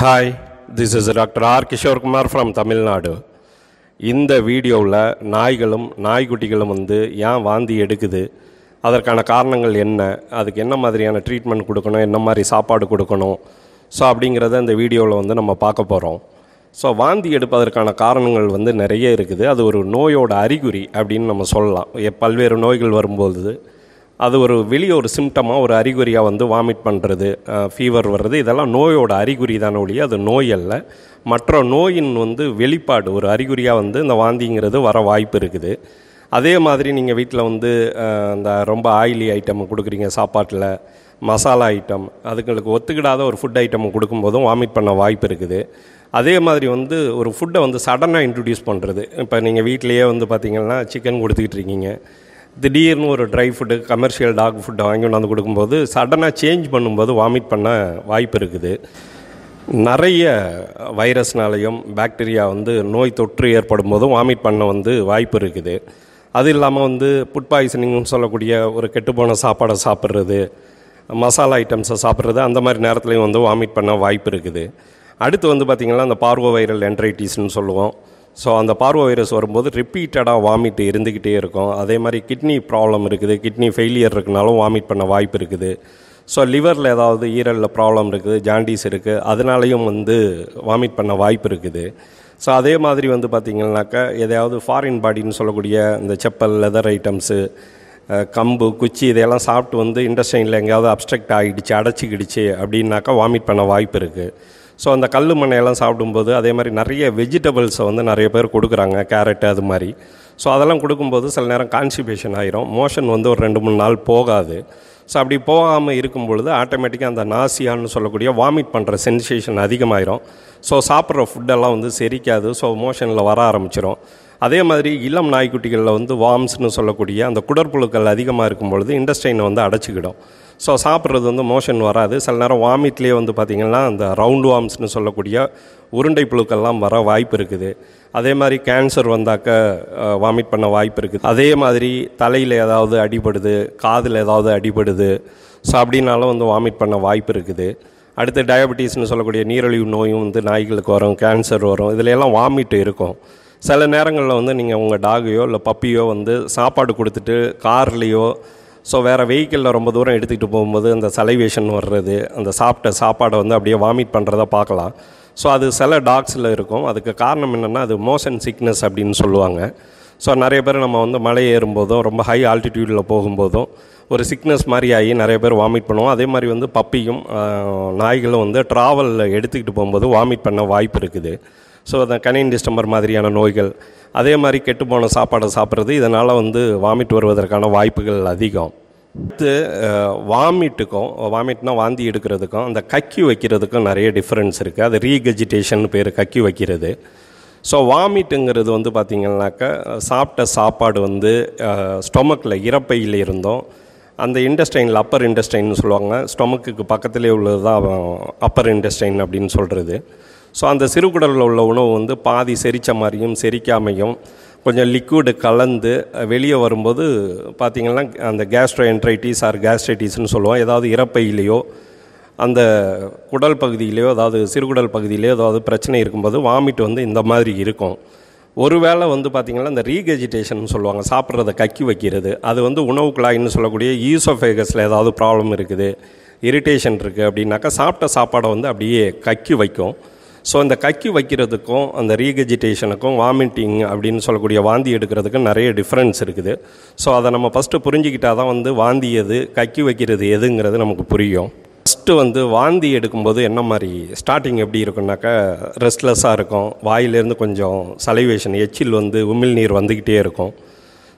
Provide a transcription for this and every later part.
hi this is doctor R Kishorekumar from Tamil Nadu இந்த வீடியோவில் நாய்களும் நாய்க்குட்டிகளும் வந்து ஏன் வாந்தி எடுக்குது அதற்கான காரணங்கள் என்ன அதுக்கு என்ன மாதிரியான ட்ரீட்மெண்ட் கொடுக்கணும் என்ன மாதிரி சாப்பாடு கொடுக்கணும் ஸோ அப்படிங்கிறத இந்த வீடியோவில் வந்து நம்ம பார்க்க போகிறோம் ஸோ வாந்தி எடுப்பதற்கான காரணங்கள் வந்து நிறைய இருக்குது அது ஒரு நோயோட அறிகுறி அப்படின்னு நம்ம சொல்லலாம் பல்வேறு நோய்கள் வரும்போது அது ஒரு வெளியே ஒரு சிம்டமாக ஒரு அறிகுறியாக வந்து வாமிட் பண்ணுறது ஃபீவர் வர்றது இதெல்லாம் நோயோட அறிகுறி தானே ஒழிய அது நோய் அல்ல மற்ற நோயின் வந்து வெளிப்பாடு ஒரு அறிகுறியாக வந்து இந்த வாந்திங்கிறது வர வாய்ப்பு இருக்குது அதே மாதிரி நீங்கள் வீட்டில் வந்து இந்த ரொம்ப ஆயிலி ஐட்டம் கொடுக்குறீங்க சாப்பாட்டில் மசாலா ஐட்டம் அதுங்களுக்கு ஒத்துக்கிடாத ஒரு ஃபுட் ஐட்டம் கொடுக்கும்போதும் வாமிட் பண்ண வாய்ப்பு இருக்குது அதே மாதிரி வந்து ஒரு ஃபுட்டை வந்து சடனாக இன்ட்ரடியூஸ் பண்ணுறது இப்போ நீங்கள் வீட்டிலையே வந்து பார்த்திங்கன்னா சிக்கன் கொடுத்துக்கிட்டு இருக்கீங்க திடீர்னு ஒரு ட்ரை ஃபுட்டு கமர்ஷியல் டாக் ஃபுட்டை வாங்கி கொண்டாந்து கொடுக்கும்போது சடனாக சேஞ்ச் பண்ணும்போது வாமிட் பண்ண வாய்ப்பு இருக்குது நிறைய வைரஸ்னாலையும் பாக்டீரியா வந்து நோய் தொற்று ஏற்படும் போதும் வாமிட் பண்ண வந்து வாய்ப்பு இருக்குது அது இல்லாமல் வந்து ஃபுட் பாய்சனிங்னு சொல்லக்கூடிய ஒரு கெட்டுப்போன சாப்பாடை சாப்பிட்றது மசாலா ஐட்டம்ஸை சாப்பிட்றது அந்த மாதிரி நேரத்துலையும் வந்து வாமிட் பண்ண வாய்ப்பு இருக்குது அடுத்து வந்து பார்த்திங்கன்னா அந்த பார்வோ வைரல் என்ட்ரைட்டிஸ்னு சொல்லுவோம் ஸோ அந்த பார்வை வைரஸ் வரும்போது ரிப்பீட்டடாக வாமிட் இருந்துக்கிட்டே இருக்கும் அதே மாதிரி கிட்னி ப்ராப்ளம் இருக்குது கிட்னி ஃபெயிலியர் இருக்குனாலும் வாமிட் பண்ண வாய்ப்பு இருக்குது ஸோ லிவரில் ஏதாவது ஈரலில் ப்ராப்ளம் இருக்குது ஜாண்டிஸ் இருக்குது அதனாலையும் வந்து வாமிட் பண்ண வாய்ப்பு இருக்குது ஸோ அதே மாதிரி வந்து பார்த்திங்கனாக்கா எதையாவது ஃபாரின் பாடின்னு சொல்லக்கூடிய இந்த செப்பல் லெதர் ஐட்டம்ஸு கம்பு குச்சி இதையெல்லாம் சாப்பிட்டு வந்து இண்டஸ்ட்ரைனில் எங்கேயாவது அப்ஸ்ட்ரக்ட் ஆகிடுச்சு அடைச்சிக்கிடுச்சு அப்படின்னாக்கா வாமிட் பண்ண வாய்ப்பு இருக்குது ஸோ அந்த கல் மண்ணையெல்லாம் சாப்பிடும்போது அதே மாதிரி நிறைய வெஜிடபிள்ஸை வந்து நிறைய பேர் கொடுக்குறாங்க கேரட்டு அது மாதிரி ஸோ அதெல்லாம் கொடுக்கும்போது சில நேரம் கான்ஸ்டிபேஷன் ஆகிரும் மோஷன் வந்து ஒரு ரெண்டு மூணு நாள் போகாது ஸோ அப்படி போகாமல் இருக்கும் பொழுது ஆட்டோமேட்டிக்காக அந்த நாசியான்னு சொல்லக்கூடிய வாமிட் பண்ணுற சென்சேஷன் அதிகமாகிரும் ஸோ சாப்பிட்ற ஃபுட்டெல்லாம் வந்து செரிக்காது ஸோ மோஷனில் வர ஆரம்பிச்சிடும் அதே மாதிரி இளம் நாய்க்குட்டிகளில் வந்து வாம்ஸ்னு சொல்லக்கூடிய அந்த குடற்புழுக்கள் அதிகமாக இருக்கும் பொழுது இண்டஸ்ட்ரைனை வந்து அடைச்சிக்கிடும் ஸோ சாப்பிட்றது வந்து மோஷன் வராது சில நேரம் வாமிட்லேயே வந்து பார்த்திங்கன்னா அந்த ரவுண்ட் வார்ம்ஸ்னு சொல்லக்கூடிய உருண்டை புழுக்கள்லாம் வர வாய்ப்பு இருக்குது அதே மாதிரி கேன்சர் வந்தாக்க வாமிட் பண்ண வாய்ப்பு இருக்குது அதே மாதிரி தலையில் ஏதாவது அடிபடுது காதில் ஏதாவது அடிபடுது ஸோ அப்படின்னாலும் வந்து வாமிட் பண்ண வாய்ப்பு இருக்குது அடுத்து டயபெட்டிஸ்னு சொல்லக்கூடிய நீரழிவு நோயும் வந்து நாய்களுக்கு வரும் கேன்சர் வரும் இதில் எல்லாம் வாமிட் இருக்கும் சில நேரங்களில் வந்து நீங்கள் உங்கள் டாகையோ இல்லை பப்பியோ வந்து சாப்பாடு கொடுத்துட்டு கார்லேயோ ஸோ வேறு வெஹிக்கிளில் ரொம்ப தூரம் எடுத்துக்கிட்டு போகும்போது அந்த சலைவேஷன் வர்றது அந்த சாப்பிட்ட சாப்பாடை வந்து அப்படியே வாமிட் பண்ணுறத பார்க்கலாம் ஸோ அது சில டாக்ஸில் இருக்கும் அதுக்கு காரணம் என்னென்னா அது மோஷன் சிக்னஸ் அப்படின்னு சொல்லுவாங்க ஸோ நிறைய பேர் நம்ம வந்து மலை ஏறும்போதும் ரொம்ப ஹை ஆல்டிடியூடில் போகும்போதும் ஒரு சிக்னஸ் மாதிரி ஆகி நிறைய பேர் வாமிட் பண்ணுவோம் அதே மாதிரி வந்து பப்பியும் நாய்களும் வந்து ட்ராவலில் எடுத்துக்கிட்டு போகும்போது வாமிட் பண்ண வாய்ப்பு இருக்குது ஸோ அந்த கனின் டிஸ்டம்பர் மாதிரியான நோய்கள் அதே மாதிரி கெட்டுப்போன சாப்பாடை சாப்பிட்றது இதனால் வந்து வாமிட் வருவதற்கான வாய்ப்புகள் அதிகம் அடுத்து வாமிட்டுக்கும் வாமிட்னா வாந்தி எடுக்கிறதுக்கும் அந்த கக்கி வைக்கிறதுக்கும் நிறைய டிஃப்ரென்ஸ் இருக்குது அது ரீகெஜிடேஷன் பேர் கக்கி வைக்கிறது ஸோ வாமிட்டுங்கிறது வந்து பார்த்திங்கனாக்க சாப்பிட்ட சாப்பாடு வந்து ஸ்டொமக்கில் இறப்பையில் இருந்தோம் அந்த இண்டஸ்ட்ரைனில் அப்பர் இண்டஸ்டைன்னு சொல்லுவாங்க ஸ்டொமக்குக்கு பக்கத்துலேயே உள்ளது தான் அப்பர் இண்டஸ்டைன் அப்படின்னு சொல்கிறது ஸோ அந்த சிறுகுடலில் உள்ள உணவு வந்து பாதி செரித்த மாதிரியும் செரிக்காமையும் கொஞ்சம் லிக்விடு கலந்து வெளியே வரும்போது பார்த்திங்கன்னா அந்த கேஸ்ட்ரோ என்ட்ரைட்டிஸ் ஆர் கேஸ்ட்ரைட்டிஸ்னு சொல்லுவோம் ஏதாவது இறப்பையிலேயோ அந்த குடல் பகுதியிலேயோ அதாவது சிறுகுடல் பகுதியிலேயோ ஏதாவது பிரச்சனை இருக்கும்போது வாமிட் வந்து இந்த மாதிரி இருக்கும் ஒருவேளை வந்து பார்த்திங்கன்னா இந்த ரீகெஜிடேஷன் சொல்லுவாங்க சாப்பிட்றத கக்கி வைக்கிறது அது வந்து உணவு குழாய்னு சொல்லக்கூடிய ஈசோஃபேகஸில் ஏதாவது ப்ராப்ளம் இருக்குது இரிட்டேஷன் இருக்குது அப்படின்னாக்கா சாப்பிட்ட சாப்பாடை வந்து அப்படியே கக்கி வைக்கும் ஸோ இந்த கக்கி வைக்கிறதுக்கும் அந்த ரீகெஜிடேஷனுக்கும் வாமிட்டிங் அப்படின்னு சொல்லக்கூடிய வாந்தி எடுக்கிறதுக்கும் நிறைய டிஃப்ரென்ஸ் இருக்குது ஸோ அதை நம்ம ஃபஸ்ட்டு புரிஞ்சுக்கிட்டால் தான் வந்து வாந்தி எது கக்கி வைக்கிறது எதுங்கிறது நமக்கு புரியும் ஃபஸ்ட்டு வந்து வாந்தி எடுக்கும்போது என்ன மாதிரி ஸ்டார்டிங் எப்படி இருக்குன்னாக்கா ரெஸ்ட்லெஸ்ஸாக இருக்கும் வாயிலேருந்து கொஞ்சம் சலைவேஷன் எச்சில் வந்து உமிழ் நீர் வந்துக்கிட்டே இருக்கும்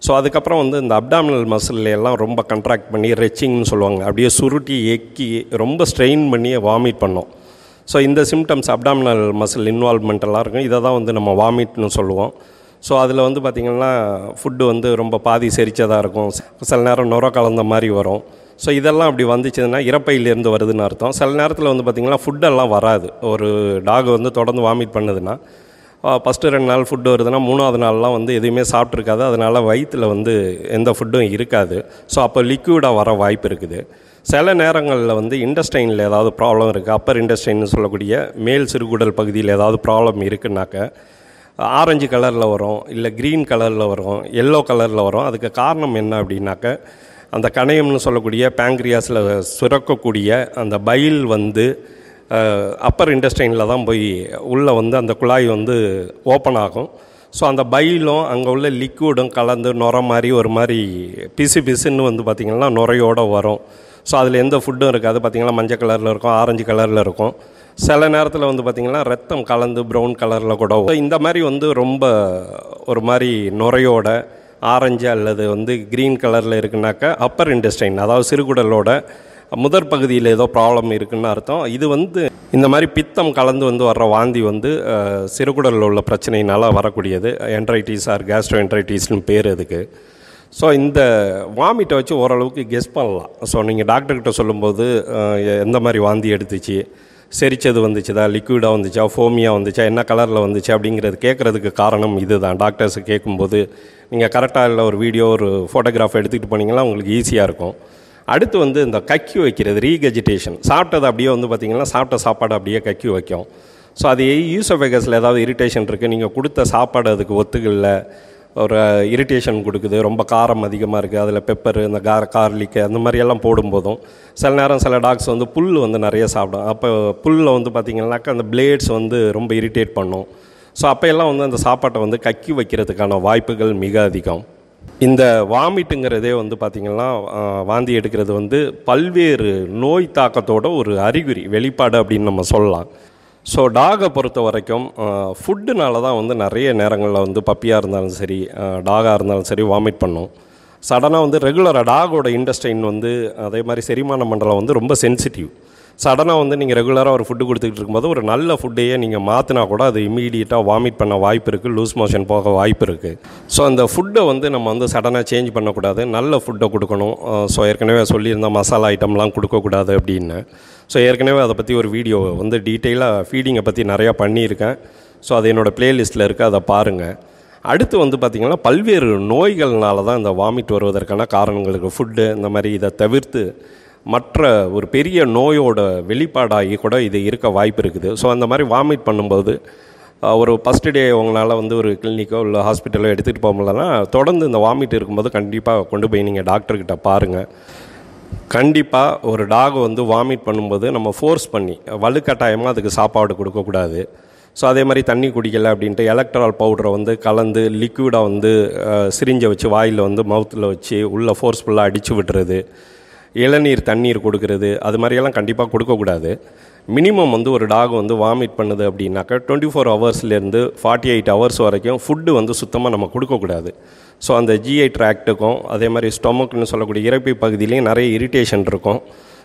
ஸோ அதுக்கப்புறம் வந்து இந்த அப்டாமினல் மசில் எல்லாம் ரொம்ப கண்ட்ராக்ட் பண்ணி ரெச்சிங்னு சொல்லுவாங்க அப்படியே சுருட்டி எக்கி ரொம்ப ஸ்ட்ரெயின் பண்ணி வாமிட் பண்ணோம் ஸோ இந்த சிம்டம்ஸ் அப்டாமினல் மசில் இன்வால்மெண்ட்டெல்லாம் இருக்கும் இதை தான் வந்து நம்ம வாமிட்னு சொல்லுவோம் ஸோ அதில் வந்து பார்த்திங்கன்னா ஃபுட்டு வந்து ரொம்ப பாதி செரிச்சதாக இருக்கும் சில நேரம் நுர கலந்த மாதிரி வரும் ஸோ இதெல்லாம் அப்படி வந்துச்சுன்னா இறப்பையிலேருந்து வருதுன்னு அர்த்தம் சில நேரத்தில் வந்து பார்த்திங்கன்னா ஃபுட்டெல்லாம் வராது ஒரு டாக் வந்து தொடர்ந்து வாமிட் பண்ணுதுன்னா ஃபஸ்ட்டு ரெண்டு நாள் ஃபுட்டு வருதுன்னா மூணாவது நாள்லாம் வந்து எதுவுமே சாப்பிட்ருக்காது அதனால் வயிற்றில் வந்து எந்த ஃபுட்டும் இருக்காது ஸோ அப்போ லிக்யூடாக வர வாய்ப்பு இருக்குது சில நேரங்களில் வந்து இண்டஸ்டைனில் ஏதாவது ப்ராப்ளம் இருக்குது அப்பர் இண்டஸ்டைன்னு சொல்லக்கூடிய மேல் சிறுகுடல் பகுதியில் ஏதாவது ப்ராப்ளம் இருக்குன்னாக்க ஆரஞ்சு கலரில் வரும் இல்லை க்ரீன் கலரில் வரும் எல்லோ கலரில் வரும் அதுக்கு காரணம் என்ன அப்படின்னாக்க அந்த கணையம்னு சொல்லக்கூடிய பேங்க்ரியாஸில் சுரக்கக்கூடிய அந்த பயில் வந்து அப்பர் இண்டஸ்ட்ரைனில் தான் போய் உள்ளே வந்து அந்த குழாய் வந்து ஓப்பன் ஆகும் ஸோ அந்த பயிலும் அங்கே உள்ள லிக்விடும் கலந்து நுர மாதிரி ஒரு மாதிரி பிசு பிசுன்னு வந்து பார்த்திங்கன்னா நுரையோடு வரும் ஸோ அதில் எந்த ஃபுட்டும் இருக்காது பார்த்திங்கன்னா மஞ்சள் கலரில் இருக்கும் ஆரஞ்சு கலரில் இருக்கும் சில நேரத்தில் வந்து பார்த்திங்கன்னா ரத்தம் கலந்து ப்ரௌன் கலரில் கூட இந்த மாதிரி வந்து ரொம்ப ஒரு மாதிரி நுரையோட ஆரஞ்சு அல்லது வந்து க்ரீன் கலரில் இருக்குனாக்கா அப்பர் இண்டஸ்டைன் அதாவது சிறுகுடலோட முதற் பகுதியில் ஏதோ ப்ராப்ளம் இருக்குன்னு அர்த்தம் இது வந்து இந்த மாதிரி பித்தம் கலந்து வந்து வர்ற வாந்தி வந்து சிறுகுடலில் உள்ள பிரச்சனையினால் வரக்கூடியது என்ட்ரைட்டிஸ் ஆர் கேஸ்ட்ரோ என்ட்ரைட்டிஸ்னு பேர் அதுக்கு ஸோ இந்த வாமிட்டை வச்சு ஓரளவுக்கு கெஸ் பண்ணலாம் ஸோ நீங்கள் டாக்டர்கிட்ட சொல்லும்போது எந்த மாதிரி வாந்தி எடுத்துச்சு செரிச்சது வந்துச்சுதா லிக்விடாக வந்துச்சா ஃபோமியாக வந்துச்சா என்ன கலரில் வந்துச்சு அப்படிங்கிறது கேட்குறதுக்கு காரணம் இது தான் டாக்டர்ஸை கேட்கும்போது நீங்கள் கரெக்டாக இல்லை ஒரு வீடியோ ஒரு ஃபோட்டோகிராஃப் எடுத்துகிட்டு போனீங்கன்னா உங்களுக்கு ஈஸியாக இருக்கும் அடுத்து வந்து இந்த கக்கி வைக்கிறது ரீகெஜிடேஷன் சாப்பிட்டது அப்படியே வந்து பார்த்திங்கன்னா சாப்பிட்ட சாப்பாடு அப்படியே கக்கி வைக்கும் ஸோ அது யூசோஃபேகஸில் ஏதாவது இரிட்டேஷன் இருக்குது நீங்கள் கொடுத்த சாப்பாடு அதுக்கு ஒத்துக்கல ஒரு இரிட்டேஷன் கொடுக்குது ரொம்ப காரம் அதிகமாக இருக்குது அதில் பெப்பர் இந்த கார கார்லிக்கு அந்த மாதிரியெல்லாம் போடும்போதும் சில நேரம் சில டாக்ஸ் வந்து புல் வந்து நிறைய சாப்பிடும் அப்போ புல்லில் வந்து பார்த்திங்கனாக்கா அந்த பிளேட்ஸ் வந்து ரொம்ப இரிட்டேட் பண்ணும் ஸோ அப்போயெல்லாம் வந்து அந்த சாப்பாட்டை வந்து கக்கி வைக்கிறதுக்கான வாய்ப்புகள் மிக அதிகம் இந்த வாமிட்டுங்கிறதே வந்து பார்த்திங்கன்னா வாந்தி எடுக்கிறது வந்து பல்வேறு நோய் தாக்கத்தோட ஒரு அறிகுறி வெளிப்பாடு அப்படின்னு நம்ம சொல்லலாம் ஸோ டாகை பொறுத்த வரைக்கும் ஃபுட்டுனால தான் வந்து நிறைய நேரங்களில் வந்து பப்பியாக இருந்தாலும் சரி டாகாக இருந்தாலும் சரி வாமிட் பண்ணும் சடனாக வந்து ரெகுலராக டாகோட இண்டஸ்ட்ரின் வந்து அதே மாதிரி செரிமான மண்டலம் வந்து ரொம்ப சென்சிட்டிவ் சடனாக வந்து நீங்கள் ரெகுலராக ஒரு ஃபுட்டு கொடுத்துக்கிட்டு இருக்கும்போது ஒரு நல்ல ஃபுட்டையே நீங்கள் மாற்றினா கூட அது இமீடியட்டாக வாமிட் பண்ண வாய்ப்பு இருக்குது லூஸ் மோஷன் போக வாய்ப்பு இருக்குது ஸோ அந்த ஃபுட்டை வந்து நம்ம வந்து சடனாக சேஞ்ச் பண்ணக்கூடாது நல்ல ஃபுட்டை கொடுக்கணும் ஸோ ஏற்கனவே சொல்லியிருந்தால் மசாலா ஐட்டம்லாம் கொடுக்கக்கூடாது அப்படின்னு ஸோ ஏற்கனவே அதை பற்றி ஒரு வீடியோ வந்து டீட்டெயிலாக ஃபீடிங்கை பற்றி நிறையா பண்ணியிருக்கேன் ஸோ அது என்னோடய ப்ளேலிஸ்ட்டில் இருக்குது அதை பாருங்கள் அடுத்து வந்து பார்த்திங்கன்னா பல்வேறு நோய்கள்னால தான் இந்த வாமிட் வருவதற்கான காரணங்களுக்கு ஃபுட்டு இந்த மாதிரி இதை தவிர்த்து மற்ற ஒரு பெரிய நோயோட வெளிப்பாடாகி கூட இது இருக்க வாய்ப்பு இருக்குது ஸோ அந்த மாதிரி வாமிட் பண்ணும்போது ஒரு ஃபஸ்ட் டே உங்களால் வந்து ஒரு கிளினிக்கோ இல்லை ஹாஸ்பிட்டலோ எடுத்துகிட்டு போக முடியலன்னா தொடர்ந்து இந்த வாமிட் இருக்கும்போது கண்டிப்பாக கொண்டு போய் நீங்கள் டாக்டர்கிட்ட பாருங்கள் கண்டிப்பாக ஒரு டாக் வந்து வாமிட் பண்ணும்போது நம்ம ஃபோர்ஸ் பண்ணி வலுக்கட்டாயமாக அதுக்கு சாப்பாடு கொடுக்கக்கூடாது ஸோ அதே மாதிரி தண்ணி குடிக்கலை அப்படின்ட்டு எலக்ட்ரால் பவுடரை வந்து கலந்து லிக்விடாக வந்து சிரிஞ்சை வச்சு வாயில் வந்து மவுத்தில் வச்சு உள்ளே ஃபோர்ஸ்ஃபுல்லாக அடித்து விட்டுறது இளநீர் தண்ணீர் கொடுக்கறது அது மாதிரியெல்லாம் கண்டிப்பாக கொடுக்கக்கூடாது மினிமம் வந்து ஒரு டாக் வந்து வாமிட் பண்ணுது அப்படின்னாக்கா டுவெண்ட்டி ஃபோர் ஹவர்ஸ்லேருந்து ஃபார்ட்டி எயிட் ஹவர்ஸ் வரைக்கும் ஃபுட்டு வந்து சுத்தமாக நம்ம கொடுக்கக்கூடாது ஸோ அந்த ஜிஐ ட்ராக்ட்டுக்கும் அதே மாதிரி ஸ்டொமக்குன்னு சொல்லக்கூடிய இறப்பி பகுதியிலையும் நிறைய இரிட்டேஷன் இருக்கும்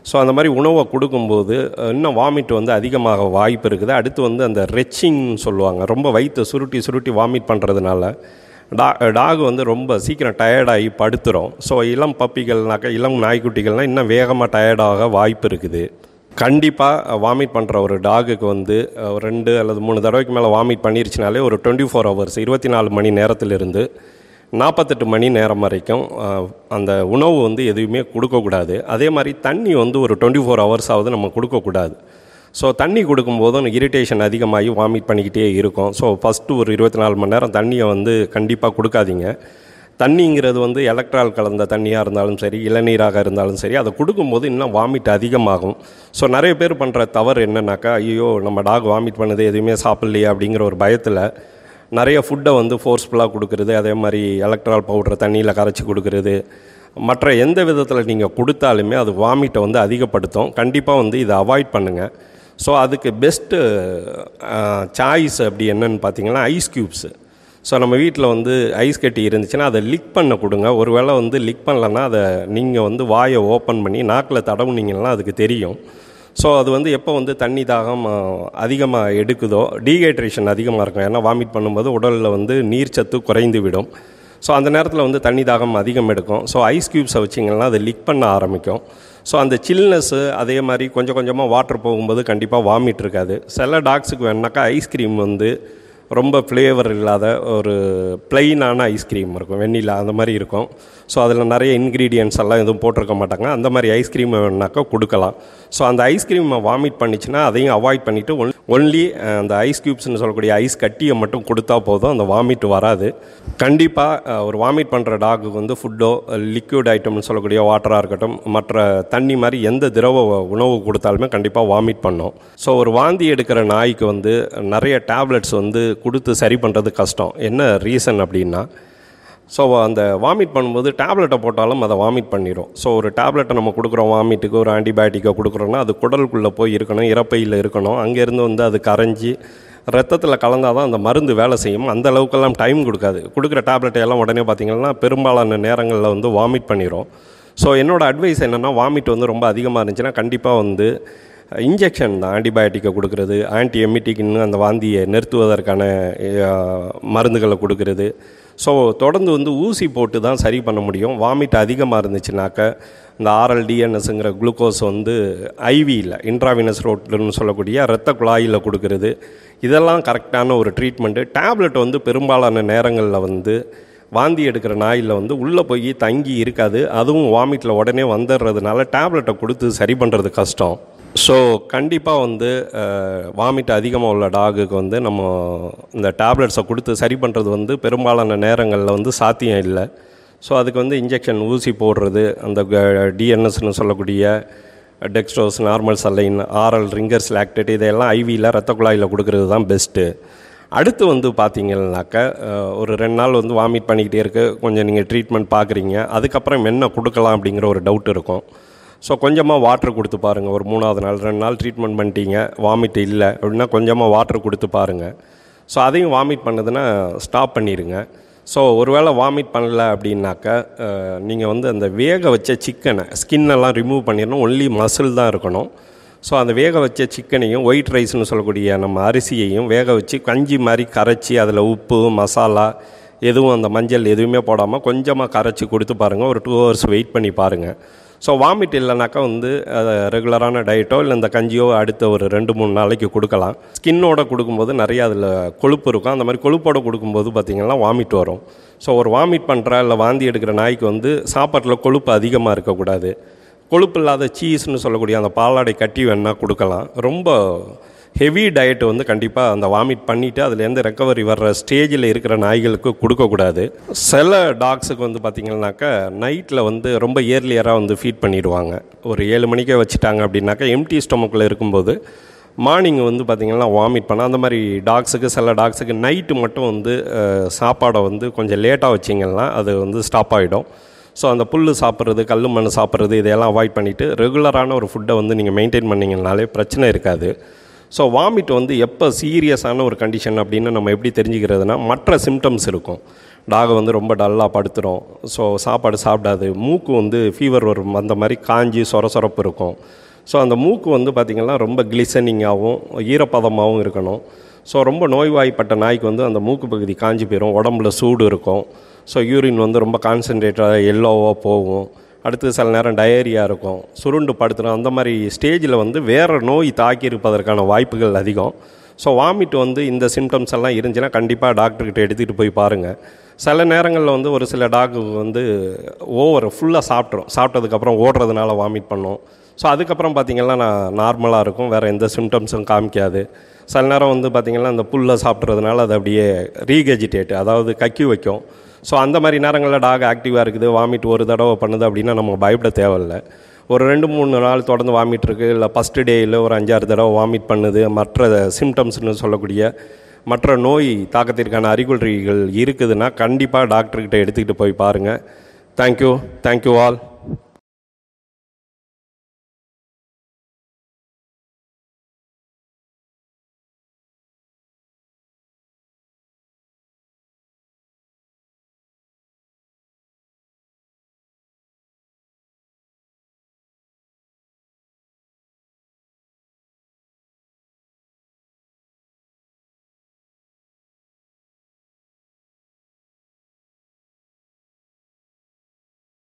ஸோ அந்த மாதிரி உணவை கொடுக்கும்போது இன்னும் வாமிட் வந்து அதிகமாக வாய்ப்பு இருக்குது அடுத்து வந்து அந்த ரெச்சிங்னு சொல்லுவாங்க ரொம்ப வயிற்று சுருட்டி சுருட்டி வாமிட் பண்ணுறதுனால டா டாக் வந்து ரொம்ப சீக்கிரம் டயர்டாகி படுத்துகிறோம் ஸோ இளம் பப்பிகள்னாக்கா இளம் நாய்க்குட்டிகள்னால் இன்னும் வேகமாக டயர்டாக வாய்ப்பு இருக்குது கண்டிப்பாக வாமிட் பண்ணுற ஒரு டாகுக்கு வந்து ரெண்டு அல்லது மூணு தடவைக்கு மேலே வாமிட் பண்ணிருச்சுனாலே ஒரு டுவெண்ட்டி ஃபோர் ஹவர்ஸ் இருபத்தி நாலு மணி நேரத்திலிருந்து நாற்பத்தெட்டு மணி நேரம் வரைக்கும் அந்த உணவு வந்து எதுவுமே கொடுக்கக்கூடாது அதே மாதிரி தண்ணி வந்து ஒரு டுவெண்ட்டி ஃபோர் ஹவர்ஸாவது நம்ம கொடுக்கக்கூடாது ஸோ தண்ணி கொடுக்கும்போது இரிட்டேஷன் அதிகமாகி வாமிட் பண்ணிக்கிட்டே இருக்கும் ஸோ ஃபஸ்ட்டு ஒரு இருபத்தி நாலு மணி நேரம் தண்ணியை வந்து கண்டிப்பாக கொடுக்காதீங்க தண்ணிங்கிறது வந்து எலக்ட்ரால் கலந்த தண்ணியாக இருந்தாலும் சரி இளநீராக இருந்தாலும் சரி அதை கொடுக்கும்போது இன்னும் வாமிட் அதிகமாகும் ஸோ நிறைய பேர் பண்ணுற தவறு என்னன்னாக்கா ஐயோ நம்ம டாக் வாமிட் பண்ணது எதுவுமே சாப்பிட்லையே அப்படிங்கிற ஒரு பயத்தில் நிறைய ஃபுட்டை வந்து ஃபோர்ஸ்ஃபுல்லாக கொடுக்குறது அதே மாதிரி எலக்ட்ரால் பவுடரை தண்ணியில் கரைச்சி கொடுக்குறது மற்ற எந்த விதத்தில் நீங்கள் கொடுத்தாலுமே அது வாமிட்டை வந்து அதிகப்படுத்தும் கண்டிப்பாக வந்து இதை அவாய்ட் பண்ணுங்கள் ஸோ அதுக்கு பெஸ்ட்டு சாய்ஸ் அப்படி என்னன்னு பார்த்தீங்கன்னா ஐஸ் க்யூப்ஸு ஸோ நம்ம வீட்டில் வந்து ஐஸ் கட்டி இருந்துச்சுன்னா அதை லிக் பண்ண கொடுங்க ஒரு வேளை வந்து லிக் பண்ணலன்னா அதை நீங்கள் வந்து வாயை ஓப்பன் பண்ணி நாக்கில் தடவுனீங்கன்னா அதுக்கு தெரியும் ஸோ அது வந்து எப்போ வந்து தண்ணி தாகம் அதிகமாக எடுக்குதோ டீஹைட்ரேஷன் அதிகமாக இருக்கும் ஏன்னா வாமிட் பண்ணும்போது உடலில் வந்து நீர்ச்சத்து குறைந்து விடும் ஸோ அந்த நேரத்தில் வந்து தண்ணி தாகம் அதிகம் எடுக்கும் ஸோ ஐஸ் க்யூப்ஸை வச்சிங்கன்னா அதை லிக் பண்ண ஆரம்பிக்கும் ஸோ அந்த சில்னஸ்ஸு அதே மாதிரி கொஞ்சம் கொஞ்சமாக வாட்டர் போகும்போது கண்டிப்பாக வாமிட் இருக்காது சில டாக்ஸுக்கு வேணுனாக்கா ஐஸ்கிரீம் வந்து ரொம்ப ஃப்ளேவர் இல்லாத ஒரு பிளெயினான ஐஸ்கிரீம் இருக்கும் வெண்ணிலா அந்த மாதிரி இருக்கும் ஸோ அதில் நிறைய இன்க்ரீடியன்ஸ் எல்லாம் எதுவும் போட்டிருக்க மாட்டாங்க அந்த மாதிரி ஐஸ்கிரீம் வேணுனாக்கா கொடுக்கலாம் ஸோ அந்த ஐஸ்கிரீமை வாமிட் பண்ணிச்சுன்னா அதையும் அவாய்ட் பண்ணிவிட்டு ஒன் ஒன்லி அந்த ஐஸ் க்யூப்ஸ்னு சொல்லக்கூடிய ஐஸ் கட்டியை மட்டும் கொடுத்தா போதும் அந்த வாமிட் வராது கண்டிப்பாக ஒரு வாமிட் பண்ணுற டாக்கு வந்து ஃபுட்டோ லிக்யூட் ஐட்டம்னு சொல்லக்கூடிய வாட்டராக இருக்கட்டும் மற்ற தண்ணி மாதிரி எந்த திரவ உணவு கொடுத்தாலுமே கண்டிப்பாக வாமிட் பண்ணும் ஸோ ஒரு வாந்தி எடுக்கிற நாய்க்கு வந்து நிறைய டேப்லெட்ஸ் வந்து கொடுத்து சரி பண்ணுறது கஷ்டம் என்ன ரீசன் அப்படின்னா ஸோ அந்த வாமிட் பண்ணும்போது டேப்லெட்டை போட்டாலும் அதை வாமிட் பண்ணிடும் ஸோ ஒரு டேப்லெட்டை நம்ம கொடுக்குறோம் வாமிட்டுக்கு ஒரு ஆன்டிபயோட்டிக்கோ கொடுக்குறோன்னா அது குடலுக்குள்ளே போய் இருக்கணும் இறப்பையில் இருக்கணும் அங்கேருந்து வந்து அது கரைஞ்சி ரத்தத்தில் கலந்தால் தான் அந்த மருந்து வேலை செய்யும் அந்த அளவுக்கெல்லாம் டைம் கொடுக்காது கொடுக்குற டேப்லெட்டை எல்லாம் உடனே பார்த்திங்கன்னா பெரும்பாலான நேரங்களில் வந்து வாமிட் பண்ணிடும் ஸோ என்னோடய அட்வைஸ் என்னென்னா வாமிட் வந்து ரொம்ப அதிகமாக இருந்துச்சுன்னா கண்டிப்பாக வந்து இன்ஜெக்ஷன் தான் ஆன்டிபயோட்டிக்கை கொடுக்கறது ஆன்டி எமிட்டிக்குன்னு அந்த வாந்தியை நிறுத்துவதற்கான மருந்துகளை கொடுக்கறது ஸோ தொடர்ந்து வந்து ஊசி போட்டு தான் சரி பண்ண முடியும் வாமிட் அதிகமாக இருந்துச்சுனாக்க இந்த ஆர்எல்டிஎன்எஸ்ங்கிற குளுக்கோஸ் வந்து ஐவியில் இன்ட்ராவினஸ் ரோட்லன்னு சொல்லக்கூடிய இரத்த குழாயில் கொடுக்கறது இதெல்லாம் கரெக்டான ஒரு ட்ரீட்மெண்ட்டு டேப்லெட் வந்து பெரும்பாலான நேரங்களில் வந்து வாந்தி எடுக்கிற நாயில் வந்து உள்ளே போய் தங்கி இருக்காது அதுவும் வாமிட்டில் உடனே வந்துடுறதுனால டேப்லெட்டை கொடுத்து சரி பண்ணுறது கஷ்டம் ஸோ கண்டிப்பாக வந்து வாமிட் அதிகமாக உள்ள டாகுக்கு வந்து நம்ம இந்த டேப்லெட்ஸை கொடுத்து சரி பண்ணுறது வந்து பெரும்பாலான நேரங்களில் வந்து சாத்தியம் இல்லை ஸோ அதுக்கு வந்து இன்ஜெக்ஷன் ஊசி போடுறது அந்த டிஎன்எஸ்னு சொல்லக்கூடிய dextrose normal saline oral Ringer's lactate இதையெல்லாம் ஐவியில் ரத்த குழாயில் கொடுக்கறது தான் பெஸ்ட்டு அடுத்து வந்து பார்த்தீங்கன்னாக்க ஒரு ரெண்டு நாள் வந்து வாமிட் பண்ணிக்கிட்டே இருக்குது கொஞ்சம் நீங்கள் ட்ரீட்மெண்ட் பார்க்குறீங்க அதுக்கப்புறம் என்ன கொடுக்கலாம் அப்படிங்கிற ஒரு டவுட் இருக்கும் ஸோ கொஞ்சமாக வாட்ரு கொடுத்து பாருங்கள் ஒரு மூணாவது நாள் ரெண்டு நாள் ட்ரீட்மெண்ட் பண்ணிட்டீங்க வாமிட் இல்லை அப்படின்னா கொஞ்சமாக வாட்டர் கொடுத்து பாருங்கள் ஸோ அதையும் வாமிட் பண்ணுதுன்னா ஸ்டாப் பண்ணிடுங்க ஸோ ஒருவேளை வாமிட் பண்ணல அப்படின்னாக்கா நீங்கள் வந்து அந்த வேக வச்ச சிக்கனை ஸ்கின்னெல்லாம் ரிமூவ் பண்ணிடணும் ஒன்லி மசில் தான் இருக்கணும் ஸோ அந்த வேக வச்ச சிக்கனையும் ஒயிட் ரைஸ்னு சொல்லக்கூடிய நம்ம அரிசியையும் வேக வச்சு கஞ்சி மாதிரி கரைச்சி அதில் உப்பு மசாலா எதுவும் அந்த மஞ்சள் எதுவுமே போடாமல் கொஞ்சமாக கரைச்சி கொடுத்து பாருங்கள் ஒரு டூ ஹவர்ஸ் வெயிட் பண்ணி பாருங்கள் ஸோ வாமிட் இல்லைனாக்கா வந்து ரெகுலரான டயட்டோ இல்லை இந்த கஞ்சியோ அடுத்த ஒரு ரெண்டு மூணு நாளைக்கு கொடுக்கலாம் ஸ்கின்னோட கொடுக்கும்போது நிறைய அதில் கொழுப்பு இருக்கும் அந்த மாதிரி கொழுப்போட கொடுக்கும்போது பார்த்திங்கன்னா வாமிட் வரும் ஸோ ஒரு வாமிட் பண்ணுற இல்லை வாந்தி எடுக்கிற நாய்க்கு வந்து சாப்பாட்டில் கொழுப்பு அதிகமாக இருக்கக்கூடாது கொழுப்பு இல்லாத சீஸ்னு சொல்லக்கூடிய அந்த பாலாடை கட்டி வேணால் கொடுக்கலாம் ரொம்ப ஹெவி டயட் வந்து கண்டிப்பாக அந்த வாமிட் பண்ணிவிட்டு அதுலேருந்து ரெக்கவரி வர்ற ஸ்டேஜில் இருக்கிற நாய்களுக்கு கொடுக்கக்கூடாது சில டாக்ஸுக்கு வந்து பார்த்திங்கன்னாக்கா நைட்டில் வந்து ரொம்ப ஏர்லியராக வந்து ஃபீட் பண்ணிவிடுவாங்க ஒரு ஏழு மணிக்கே வச்சுட்டாங்க அப்படின்னாக்கா எம்டி ஸ்டொமக்கில் இருக்கும்போது மார்னிங் வந்து பார்த்திங்கன்னா வாமிட் பண்ணால் அந்த மாதிரி டாக்ஸுக்கு சில டாக்ஸுக்கு நைட்டு மட்டும் வந்து சாப்பாடை வந்து கொஞ்சம் லேட்டாக வச்சிங்கன்னா அது வந்து ஸ்டாப் ஆகிடும் ஸோ அந்த புல் சாப்பிட்றது கல் மண் சாப்பிட்றது இதையெல்லாம் அவாய்ட் பண்ணிவிட்டு ரெகுலரான ஒரு ஃபுட்டை வந்து நீங்கள் மெயின்டைன் பண்ணிங்கனாலே பிரச்சனை இருக்காது ஸோ வாமிட் வந்து எப்போ சீரியஸான ஒரு கண்டிஷன் அப்படின்னு நம்ம எப்படி தெரிஞ்சுக்கிறதுனா மற்ற சிம்டம்ஸ் இருக்கும் டாகை வந்து ரொம்ப டல்லாக படுத்துடும் ஸோ சாப்பாடு சாப்பிடாது மூக்கு வந்து ஃபீவர் வரும் அந்த மாதிரி காஞ்சி சொர சொரப்பு இருக்கும் ஸோ அந்த மூக்கு வந்து பார்த்திங்கன்னா ரொம்ப கிளிசனிங்காகவும் ஈரப்பதமாகவும் இருக்கணும் ஸோ ரொம்ப நோய்வாய்ப்பட்ட நாய்க்கு வந்து அந்த மூக்கு பகுதி காஞ்சி போயிடும் உடம்புல சூடு இருக்கும் ஸோ யூரின் வந்து ரொம்ப கான்சன்ட்ரேட்டாக எல்லோவாக போகும் அடுத்து சில நேரம் டயரியா இருக்கும் சுருண்டு படுத்துகிறோம் அந்த மாதிரி ஸ்டேஜில் வந்து வேறு நோய் தாக்கி இருப்பதற்கான வாய்ப்புகள் அதிகம் ஸோ வாமிட் வந்து இந்த சிம்டம்ஸ் எல்லாம் இருந்துச்சுன்னா கண்டிப்பாக டாக்டர்கிட்ட எடுத்துகிட்டு போய் பாருங்கள் சில நேரங்களில் வந்து ஒரு சில டாக் வந்து ஓவர் ஃபுல்லாக சாப்பிட்றோம் சாப்பிட்டதுக்கப்புறம் ஓடுறதுனால வாமிட் பண்ணோம் ஸோ அதுக்கப்புறம் பார்த்திங்கன்னா நான் நார்மலாக இருக்கும் வேறு எந்த சிம்டம்ஸும் காமிக்காது சில நேரம் வந்து பார்த்திங்கன்னா அந்த புல்லை சாப்பிட்றதுனால அது அப்படியே ரீகெஜிடேட் அதாவது கக்கி வைக்கும் ஸோ அந்த மாதிரி நேரங்களில் டாக் ஆக்டிவாக இருக்குது வாமிட் ஒரு தடவை பண்ணுது அப்படின்னா நம்ம பயப்பட தேவையில்லை ஒரு ரெண்டு மூணு நாள் தொடர்ந்து வாமிட் இருக்குது இல்லை ஃபஸ்ட்டு டேயில் ஒரு அஞ்சாறு தடவை வாமிட் பண்ணுது மற்ற சிம்டம்ஸ்னு சொல்லக்கூடிய மற்ற நோய் தாக்கத்திற்கான அறிகுறிகள் இருக்குதுன்னா கண்டிப்பாக டாக்டர்கிட்ட எடுத்துக்கிட்டு போய் பாருங்கள் தேங்க்யூ தேங்க்யூ ஆல்